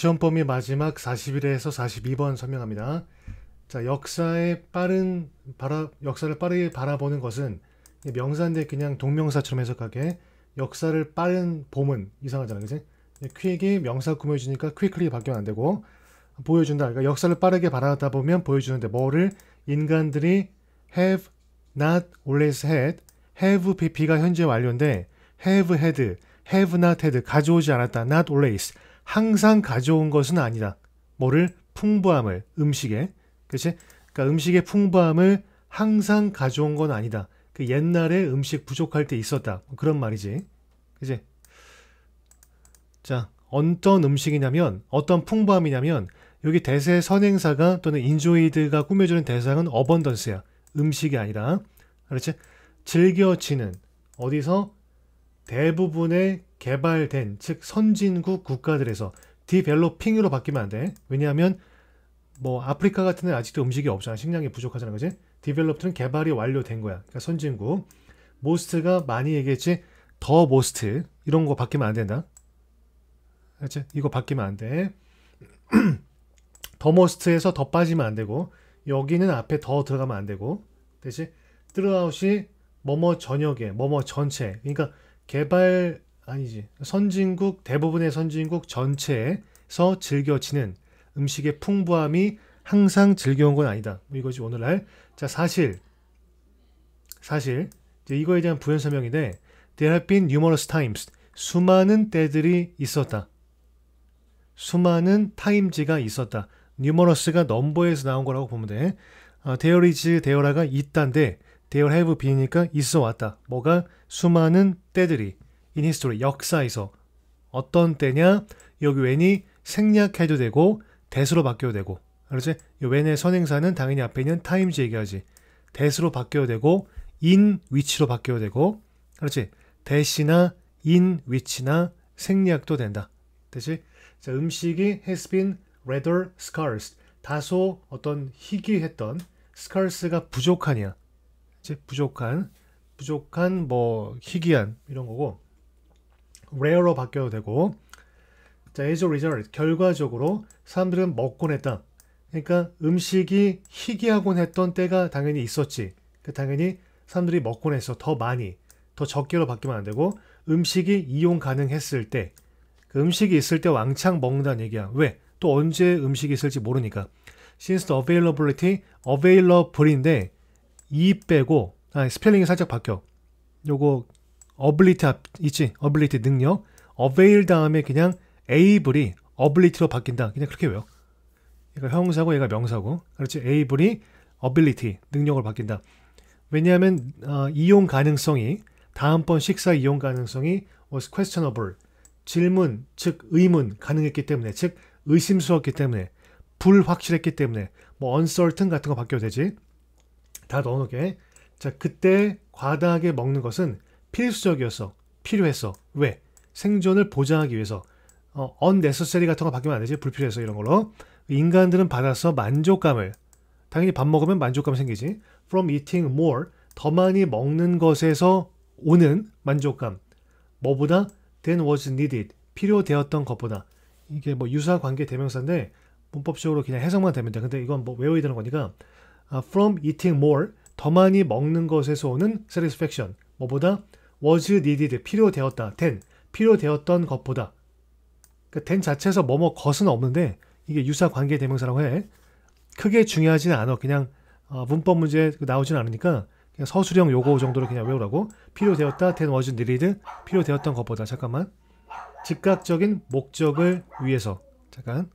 시험 범위 마지막 41회에서 42번 설명합니다. 자, 역사의 빠른 바라, 역사를 빠르게 바라보는 것은 명사인데 그냥 동명사처럼 해석하게 역사를 빠른 봄은 이상하잖아, 요 그지? 퀵이 명사 꾸며주니까 퀵클리 바뀌면 안 되고 보여준다. 그러니까 역사를 빠르게 바라다 보면 보여주는데 뭐를 인간들이 have not always had have pp가 현재 완료인데 have had have not had 가져오지 않았다 not always 항상 가져온 것은 아니다. 뭐를 풍부함을 음식에 그렇지? 그러니까 음식의 풍부함을 항상 가져온 건 아니다. 그 옛날에 음식 부족할 때 있었다. 뭐 그런 말이지. 그지? 자, 어떤 음식이냐면 어떤 풍부함이냐면 여기 대세 선행사가 또는 인조이드가 꾸며주는 대상은 어번던스야. 음식이 아니라. 그렇지? 즐겨치는 어디서 대부분의 개발된 즉 선진국 국가들에서 디벨로핑으로 바뀌면 안 돼. 왜냐하면 뭐 아프리카 같은 데는 아직도 음식이 없잖아. 식량이 부족하잖아. 그지? 디벨롭트는 개발이 완료된 거야. 그러니까 선진국. 모스트가 많이 얘기했지. 더 모스트. 이런 거 바뀌면 안 된다. 그치 이거 바뀌면 안 돼. 더 모스트에서 더 빠지면 안 되고 여기는 앞에 더 들어가면 안 되고 대신 뜨르아웃이 뭐뭐 전역에 뭐뭐 전체 그러니까 개발 아니지. 선진국 대부분의 선진국 전체에서 즐겨지는 음식의 풍부함이 항상 즐겨온 건 아니다. 뭐 이거지 오늘날. 자 사실 사실 이거에 제이 대한 부연 설명인데 There have been numerous times 수많은 때들이 있었다. 수많은 타임즈가 있었다. numerous가 넘버에서 나온 거라고 보면 돼. 아, there is, there가 있단데 there have been이니까 있어 왔다. 뭐가 수많은 때들이 인 히스토리 역사에서 어떤 때냐 여기 웬이 생략해도 되고 대수로 바뀌어도 되고 그렇지? 이 웬의 선행사는 당연히 앞에 있는 타임즈 얘기하지 대수로 바뀌어도 되고 인 위치로 바뀌어도 되고 그렇지? 대시나 인 위치나 생략도 된다. 대신 자, 음식이 has been rather scarce 다소 어떤 희귀했던 scarce가 부족하냐 이제 부족한 부족한 뭐 희귀한 이런 거고 rare로 바뀌어도 되고 자, as a result, 결과적으로 사람들은 먹곤 했다. 그러니까 음식이 희귀하곤 했던 때가 당연히 있었지. 그 당연히 사람들이 먹곤 했어. 더 많이, 더 적게로 바뀌면 안 되고 음식이 이용 가능했을 때, 그 음식이 있을 때 왕창 먹는다는 얘기야. 왜? 또 언제 음식이 있을지 모르니까. Since the availability, available인데 이 e 빼고 아, 스펠링이 살짝 바뀌어. 요거 어블리티 있지 어블리티 능력 avail 다음에 그냥 able이 어블리티로 바뀐다 그냥 그렇게 외워 얘가 형사고 얘가 명사고 그렇지 able이 어빌리티 능력을 바뀐다 왜냐하면 어, 이용 가능성이 다음번 식사 이용 가능성이 was questionable 질문 즉 의문 가능했기 때문에 즉의심스럽기 때문에 불확실했기 때문에 뭐 uncertain 같은 거 바뀌어도 되지 다 넣어놓게 자 그때 과다하게 먹는 것은 필수적이어서 필요해서 왜 생존을 보장하기 위해서 어, unnecessary 같은 거 바뀌면 안 되지 불필요해서 이런 걸로 인간들은 받아서 만족감을 당연히 밥 먹으면 만족감 생기지 from eating more 더 많이 먹는 것에서 오는 만족감 뭐보다 than was needed 필요되었던 것보다 이게 뭐 유사 관계 대명사인데 문법적으로 그냥 해석만 되면 돼 근데 이건 뭐 외워야 되는 거니까 uh, from eating more 더 많이 먹는 것에서 오는 satisfaction 뭐보다 was needed 필요되었다 t 필요되었던 것보다 그러니까 t 자체에서 뭐뭐 것은 없는데 이게 유사 관계 대명사라고 해 크게 중요하지는 않아 그냥 어, 문법 문제 그 나오진 않으니까 그냥 서술형 요거 정도로 그냥 외우라고 필요되었다 then was needed 필요되었던 것보다 잠깐만 즉각적인 목적을 위해서 잠깐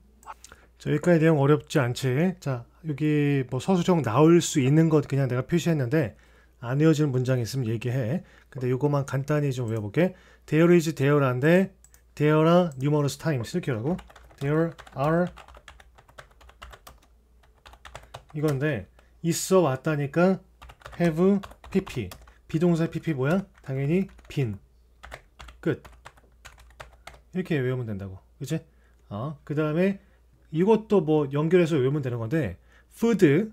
자, 여기까지 내용 어렵지 않지 자 여기 뭐 서술형 나올 수 있는 것 그냥 내가 표시했는데 안 외워지는 문장이 있으면 얘기해. 근데 이것만 간단히 좀 외워볼게. There is there 한데 there are numerous times 이렇게 하고 there are 이건데 있어 왔다니까 have pp 비동사 pp 뭐야? 당연히 빈 끝. 이렇게 외우면 된다고. 그치? 어, 그 다음에 이것도 뭐 연결해서 외우면 되는 건데 food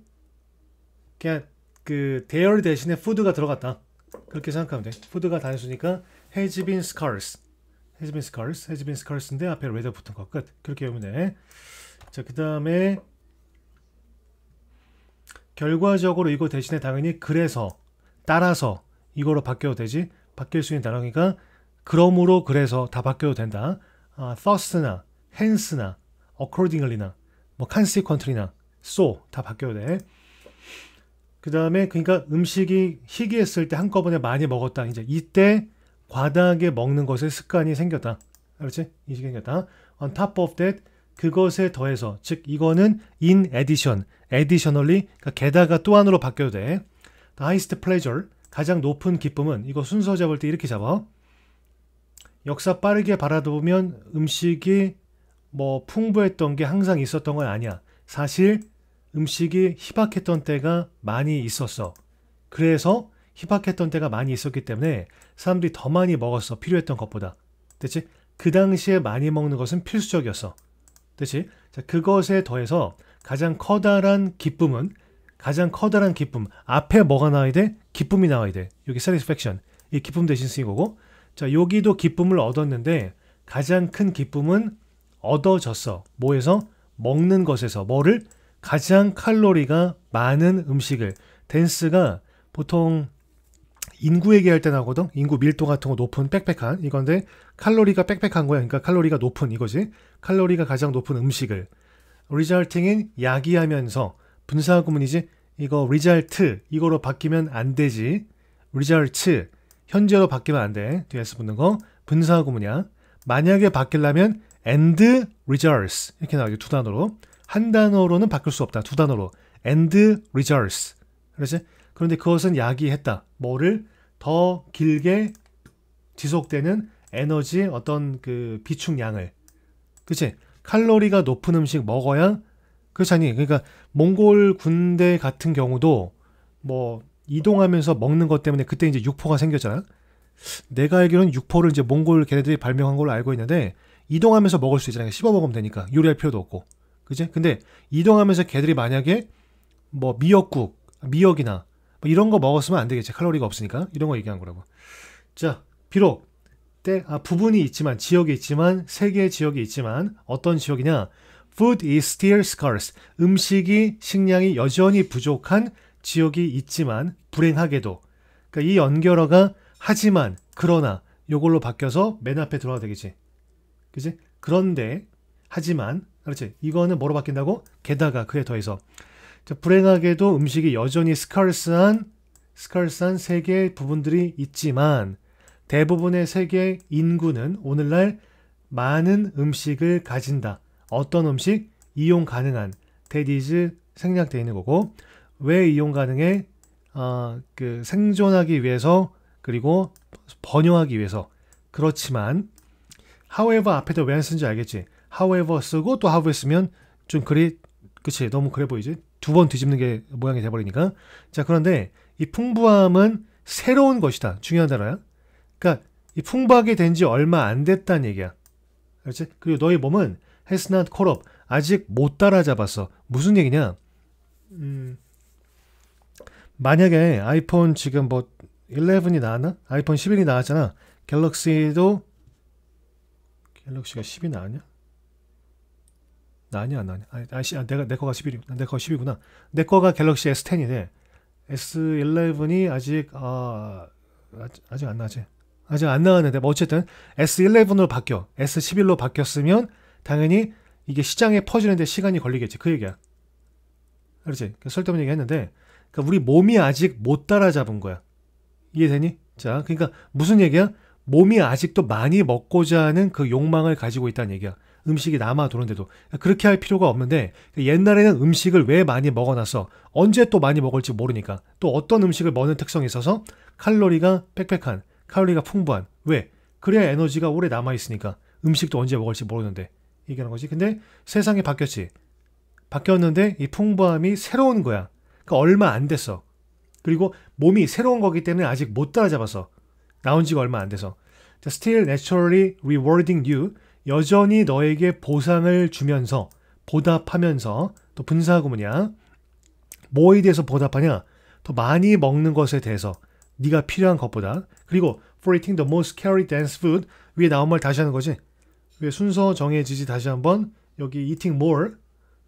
그냥 그 대열 대신에 푸드가 들어갔다. 그렇게 생각하면 돼. 푸드가 단수니까 has been scarce. has been scarce. has been scarce인데 앞에 레 h 붙은 거 끝. 그렇게 외우면 돼. 자, 그다음에 결과적으로 이거 대신에 당연히 그래서 따라서 이거로 바뀌어도 되지. 바뀔 수 있는 단어니까 그러므로 그래서 다 바뀌어도 된다. 아, thus나 hence나 accordingly나 뭐 consequently나 so 다 바뀌어도 돼. 그 다음에 그러니까 음식이 희귀했을 때 한꺼번에 많이 먹었다. 이제 이때 과다하게 먹는 것에 습관이 생겼다. 그렇지? 인식이 생겼다. On top of that, 그것에 더해서 즉 이거는 in addition, additionally 그러니까 게다가 또한으로 바뀌어도 돼. The highest pleasure, 가장 높은 기쁨은 이거 순서 잡을 때 이렇게 잡아. 역사 빠르게 바라보면 음식이 뭐 풍부했던 게 항상 있었던 건 아니야. 사실 음식이 희박했던 때가 많이 있었어. 그래서 희박했던 때가 많이 있었기 때문에 사람들이 더 많이 먹었어. 필요했던 것보다. 대체 그 당시에 많이 먹는 것은 필수적이었어. 대체 자, 그것에 더해서 가장 커다란 기쁨은 가장 커다란 기쁨 앞에 뭐가 나와야 돼? 기쁨이 나와야 돼. 여기 satisfaction 이 기쁨 대신 쓰인 거고 자 여기도 기쁨을 얻었는데 가장 큰 기쁨은 얻어졌어. 뭐에서? 먹는 것에서 뭐를? 가장 칼로리가 많은 음식을 댄스가 보통 인구 얘기할 때 나거든 인구 밀도 같은 거 높은 빽빽한 이건데 칼로리가 빽빽한 거야 그러니까 칼로리가 높은 이거지 칼로리가 가장 높은 음식을 리절팅인 야기하면서 분사 구문이지 이거 리절트 이거로 바뀌면 안 되지 리절츠 현재로 바뀌면 안 돼 뒤에서 붙는 거 분사 구문이야 만약에 바뀌려면 and results 이렇게 나오죠 두 단어로 한 단어로는 바꿀 수 없다. 두 단어로. and results. 그렇지? 그런데 그것은 야기했다. 뭐를 더 길게 지속되는 에너지 어떤 그 비축량을. 그치? 칼로리가 높은 음식 먹어야 그렇잖니. 지 그러니까 몽골 군대 같은 경우도 뭐 이동하면서 먹는 것 때문에 그때 이제 육포가 생겼잖아. 내가 알기로는 육포를 이제 몽골 걔네들이 발명한 걸로 알고 있는데 이동하면서 먹을 수 있잖아. 요 그러니까 씹어 먹으면 되니까 요리할 필요도 없고. 그지? 근데 이동하면서 개들이 만약에 뭐 미역국, 미역이나 뭐 이런 거 먹었으면 안 되겠지. 칼로리가 없으니까. 이런 거 얘기한 거라고. 자, 비록 때, 아, 부분이 있지만, 지역이 있지만, 세계의 지역이 있지만, 어떤 지역이냐? Food is still scarce. 음식이, 식량이 여전히 부족한 지역이 있지만, 불행하게도. 그니까이 연결어가 하지만, 그러나, 요걸로 바뀌어서 맨 앞에 들어와야 되겠지. 그지? 그런데, 하지만, 그렇지. 이거는 뭐로 바뀐다고? 게다가 그에 더해서. 자, 불행하게도 음식이 여전히 스컬스한 스컬스한 세계의 부분들이 있지만 대부분의 세계 인구는 오늘날 많은 음식을 가진다. 어떤 음식? 이용 가능한. 데디즈 생략되어 있는 거고 왜 이용 가능해? 어, 그 생존하기 위해서 그리고 번영하기 위해서 그렇지만 however 앞에도 왜 쓰는지 알겠지? however 쓰고 또 however 쓰면 좀 그리 그치 너무 그래 보이지 두 번 뒤집는 게 모양이 돼버리니까 자 그런데 이 풍부함은 새로운 것이다 중요한 단어야 그러니까 이 풍부하게 된 지 얼마 안 됐다는 얘기야 그렇지 그리고 너희 몸은 has not caught up 아직 못 따라잡았어 무슨 얘기냐 음 만약에 아이폰 지금 뭐 11이 나왔나 아이폰 11이 나왔잖아 갤럭시도 갤럭시가 10이 나왔냐 나 아니야, 나 아니야. 아, 아씨, 아, 내가, 내 거가 11, 내 거가 10이구나. 내 거가 갤럭시 S10이래. S11이 아직, 아, 아직 안 나지. 아직 안 나왔는데, 뭐 어쨌든 S11으로 바뀌어. S11로 바뀌었으면 당연히 이게 시장에 퍼지는데 시간이 걸리겠지. 그 얘기야. 그렇지. 설득문 얘기 했는데, 그러니까 우리 몸이 아직 못 따라잡은 거야. 이해되니? 자, 그러니까 무슨 얘기야? 몸이 아직도 많이 먹고자 하는 그 욕망을 가지고 있다는 얘기야. 음식이 남아 도는데도 그렇게 할 필요가 없는데 옛날에는 음식을 왜 많이 먹어놨어 언제 또 많이 먹을지 모르니까 또 어떤 음식을 먹는 특성이 있어서 칼로리가 빽빽한 칼로리가 풍부한 왜 그래야 에너지가 오래 남아 있으니까 음식도 언제 먹을지 모르는데 얘기하는 거지 근데 세상이 바뀌었지 바뀌었는데 이 풍부함이 새로운 거야 그러니까 얼마 안 됐어 그리고 몸이 새로운 거기 때문에 아직 못 따라잡아서 나온 지가 얼마 안 돼서 still naturally rewarding you 여전히 너에게 보상을 주면서 보답하면서 또 분사하고 뭐냐 뭐에 대해서 보답하냐 더 많이 먹는 것에 대해서 네가 필요한 것보다 그리고 for eating the most calorie dense food 위에 나온 말 다시 하는 거지 왜 순서 정해지지 다시 한번 여기 eating more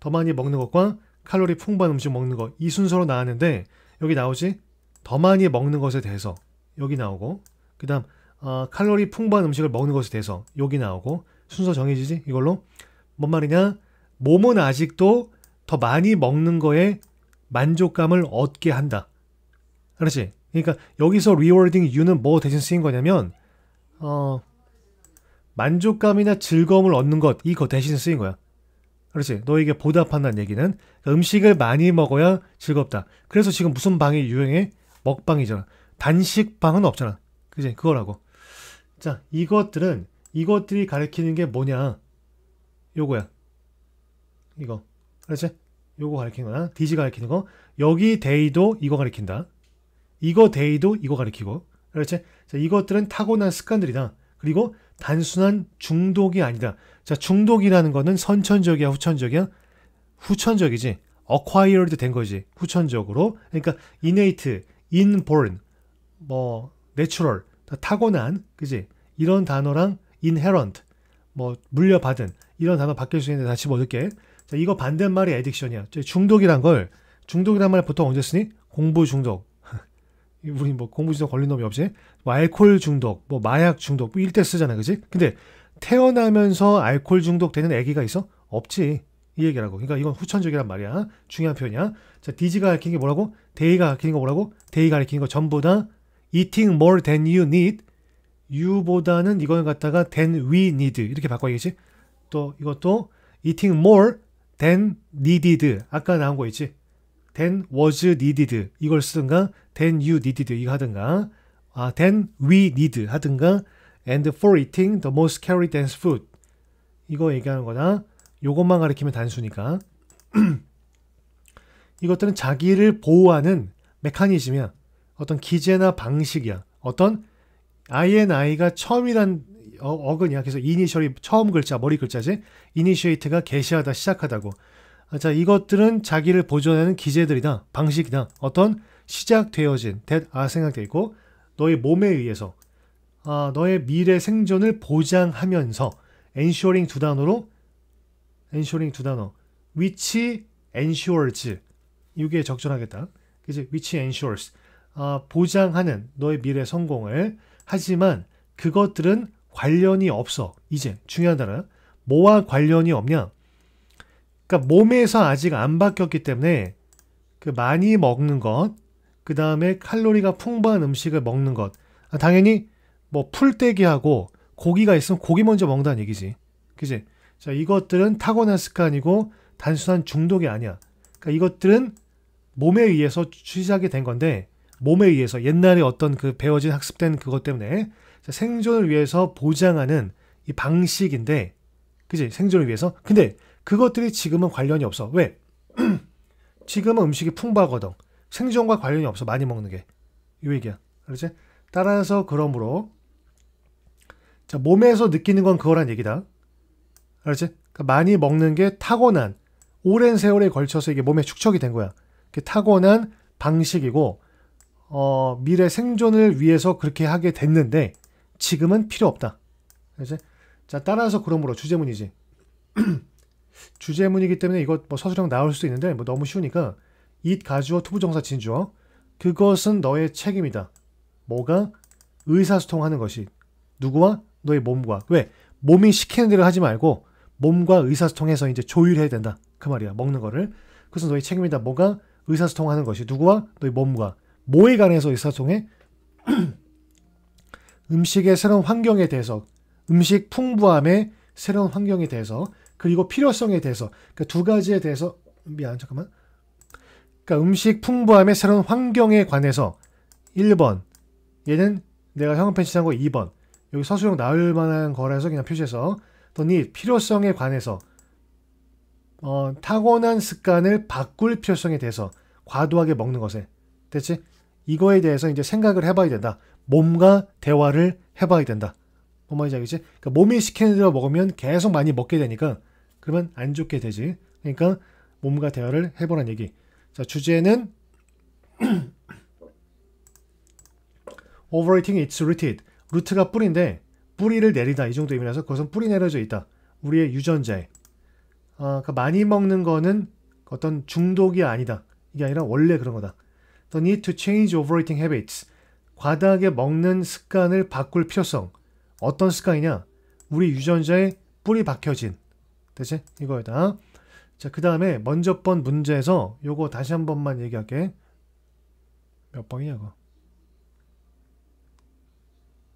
더 많이 먹는 것과 칼로리 풍부한 음식 먹는 것 이 순서로 나왔는데 여기 나오지 더 많이 먹는 것에 대해서 여기 나오고 그 다음 어, 아, 칼로리 풍부한 음식을 먹는 것에 대해서 여기 나오고 순서 정해지지? 이걸로? 뭔 말이냐? 몸은 아직도 더 많이 먹는 거에 만족감을 얻게 한다. 그렇지? 그러니까 여기서 리워딩 U는 뭐 대신 쓰인 거냐면 어 만족감이나 즐거움을 얻는 것 이거 대신 쓰인 거야. 그렇지? 너에게 보답한다는 얘기는 그러니까 음식을 많이 먹어야 즐겁다. 그래서 지금 무슨 방이 유행해? 먹방이잖아. 단식방은 없잖아. 그지? 그거라고. 자, 이것들은 이것들이 가리키는 게 뭐냐? 요거야. 이거. 그렇지? 요거 가리키는 거야. 디지 가리키는 거. 여기 데이도 이거 가리킨다. 이거 데이도 이거 가리키고. 그렇지? 자, 이것들은 타고난 습관들이다. 그리고 단순한 중독이 아니다. 자, 중독이라는 거는 선천적이야, 후천적이야? 후천적이지. 어콰이어 i r 된 거지. 후천적으로. 그러니까 이네이트 인 e i 뭐 내추럴 타고난, 그지? 이런 단어랑 inherent, 뭐 물려받은 이런 단어 바뀔 수 있는데 다시 어저게 자, 이거 반대말이 에딕션이야. 중독이란 걸 중독이란 말 보통 언제 쓰니? 공부 중독. 우리 뭐 공부 중독 걸린 놈이 없지? 뭐 알코올 중독, 뭐 마약 중독 뭐 일대 쓰잖아, 그지? 근데 태어나면서 알코올 중독되는 애기가 있어? 없지. 이 얘기라고. 그러니까 이건 후천적이란 말이야. 중요한 표현이야. 자, 디지가 가리키는 게 뭐라고? 데이가 가리키는 거 뭐라고? 데이 가리키는 거 전부 다 eating more than you need you보다는 이걸 갖다가 than we need 이렇게 바꿔야겠지. 또 이것도 eating more than needed 아까 나온 거 있지. than was needed 이걸 쓰든가 than you needed 이거 하든가 아, than we need 하든가 and for eating the most calorie dense food 이거 얘기하는 거다. 요것만 가리키면 단수니까 이것들은 자기를 보호하는 메커니즘이야. 어떤 기제나 방식이야. 어떤 INI가 처음이란 어, 어근이야. 그래서 이니셜이 처음 글자, 머리 글자지. 이니셔이트가 개시하다, 시작하다고. 아, 자, 이것들은 자기를 보존하는 기재들이나방식이나 어떤 시작되어진, t h 아, 생각되어 있고 너의 몸에 의해서 아, 너의 미래 생존을 보장하면서 ensuring 두 단어로 ensuring 두 단어 which ensures 이게 적절하겠다. 그지? which ensures 아, 보장하는 너의 미래 성공을 하지만 그것들은 관련이 없어. 이제 중요하다는 뭐와 관련이 없냐? 그러니까 몸에서 아직 안 바뀌었기 때문에 그 많이 먹는 것, 그 다음에 칼로리가 풍부한 음식을 먹는 것. 아, 당연히 뭐 풀떼기하고 고기가 있으면 고기 먼저 먹는다는 얘기지. 그지? 자, 이것들은 타고난 습관이고 단순한 중독이 아니야. 그러니까 이것들은 몸에 의해서 시작이 된 건데 몸에 의해서 옛날에 어떤 그 배워진 학습된 그것 때문에 생존을 위해서 보장하는 이 방식인데 그지 생존을 위해서 근데 그것들이 지금은 관련이 없어 왜 지금은 음식이 풍부하거든 생존과 관련이 없어 많이 먹는 게이 얘기야 그렇지 따라서 그러므로 자 몸에서 느끼는 건 그거란 얘기다 알았지 그러니까 많이 먹는 게 타고난 오랜 세월에 걸쳐서 이게 몸에 축적이 된 거야 그 타고난 방식이고 어, 미래 생존을 위해서 그렇게 하게 됐는데 지금은 필요 없다. 이제 자 따라서 그러므로 주제문이지. 주제문이기 때문에 이것 뭐 서술형 나올 수 있는데 뭐 너무 쉬우니까 잇 가주어 투부정사 진주어 그것은 너의 책임이다. 뭐가 의사소통하는 것이 누구와 너의 몸과 왜 몸이 시키는 대로 하지 말고 몸과 의사소통해서 이제 조율해야 된다. 그 말이야 먹는 거를 그것은 너의 책임이다. 뭐가 의사소통하는 것이 누구와 너의 몸과 모에 관해서 의사소통에 음식의 새로운 환경에 대해서 음식 풍부함의 새로운 환경에 대해서 그리고 필요성에 대해서 그러니까 두 가지에 대해서 미안 잠깐만 그러니까 음식 풍부함의 새로운 환경에 관해서 1번 얘는 내가 형광펜 칠한 거 2번 여기 서술형 나올 만한 거라서 그냥 표시해서 더니 필요성에 관해서 어, 타고난 습관을 바꿀 필요성에 대해서 과도하게 먹는 것에 됐지? 이거에 대해서 이제 생각을 해봐야 된다. 몸과 대화를 해봐야 된다. 뭔 말인지 알겠지? 그러니까 몸이 시키는 대로 먹으면 계속 많이 먹게 되니까 그러면 안 좋게 되지. 그러니까 몸과 대화를 해보란 얘기. 자 주제는 Overrating i s rooted. 루트가 뿌리인데 뿌리를 내리다 이 정도 의미라서 그것은 뿌리 내려져 있다. 우리의 유전자에. 아, 그 많이 먹는 거는 어떤 중독이 아니다. 이게 아니라 원래 그런 거다. The need to change overeating habits. 과다하게 먹는 습관을 바꿀 필요성. 어떤 습관이냐? 우리 유전자에 뿌리 박혀진. 대체 이거에다. 자, 그 다음에 먼저 번 문제에서 요거 다시 한 번만 얘기할게. 몇 번이냐고.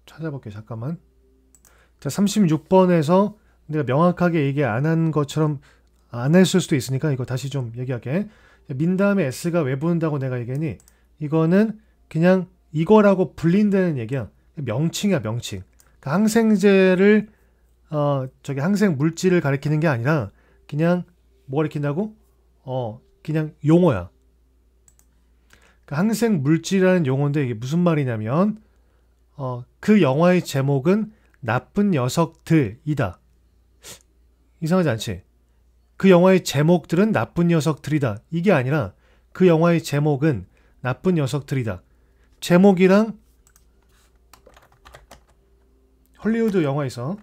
찾아볼게, 잠깐만. 자, 36번에서 내가 명확하게 얘기 안 한 것처럼 안 했을 수도 있으니까 이거 다시 좀 얘기할게. 민다음에 S가 왜부른다고 내가 얘기하니 이거는 그냥 이거라고 불린다는 얘기야. 명칭이야, 명칭. 그러니까 항생제를 어, 저기 항생 물질을 가리키는 게 아니라 그냥 뭐 가리킨다고? 어, 그냥 용어야. 그러니까 항생 물질이라는 용어인데 이게 무슨 말이냐면 어, 그 영화의 제목은 나쁜 녀석들이다. 이상하지 않지? 그 영화의 제목들은 나쁜 녀석들이다. 이게 아니라 그 영화의 제목은 나쁜 녀석들이다. 제목이랑 헐리우드 영화에서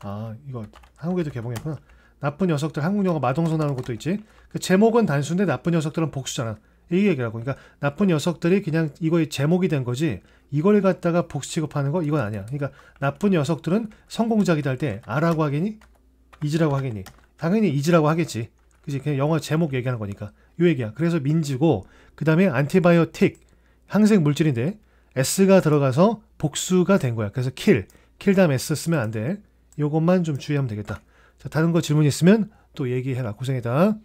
아 이거 한국에도 개봉했구나. 나쁜 녀석들 한국 영화 마동석 나오는 것도 있지. 그 제목은 단순데 나쁜 녀석들은 복수잖아. 얘기라고. 그러니까 나쁜 녀석들이 그냥 이거의 제목이 된 거지 이걸 갖다가 복수 취급하는 거 이건 아니야. 그러니까 나쁜 녀석들은 성공작이다 할 때 아라고 하겠니? 이즈라고 하겠니? 당연히 이즈라고 하겠지. 그지 그냥 영어 제목 얘기하는 거니까 요 얘기야. 그래서 민지고 그 다음에 안티바이오틱 항생 물질인데 S가 들어가서 복수가 된 거야. 그래서 킬, 킬 다음 S 쓰면 안 돼. 요것만 좀 주의하면 되겠다. 자, 다른 거 질문 있으면 또 얘기해라. 고생했다.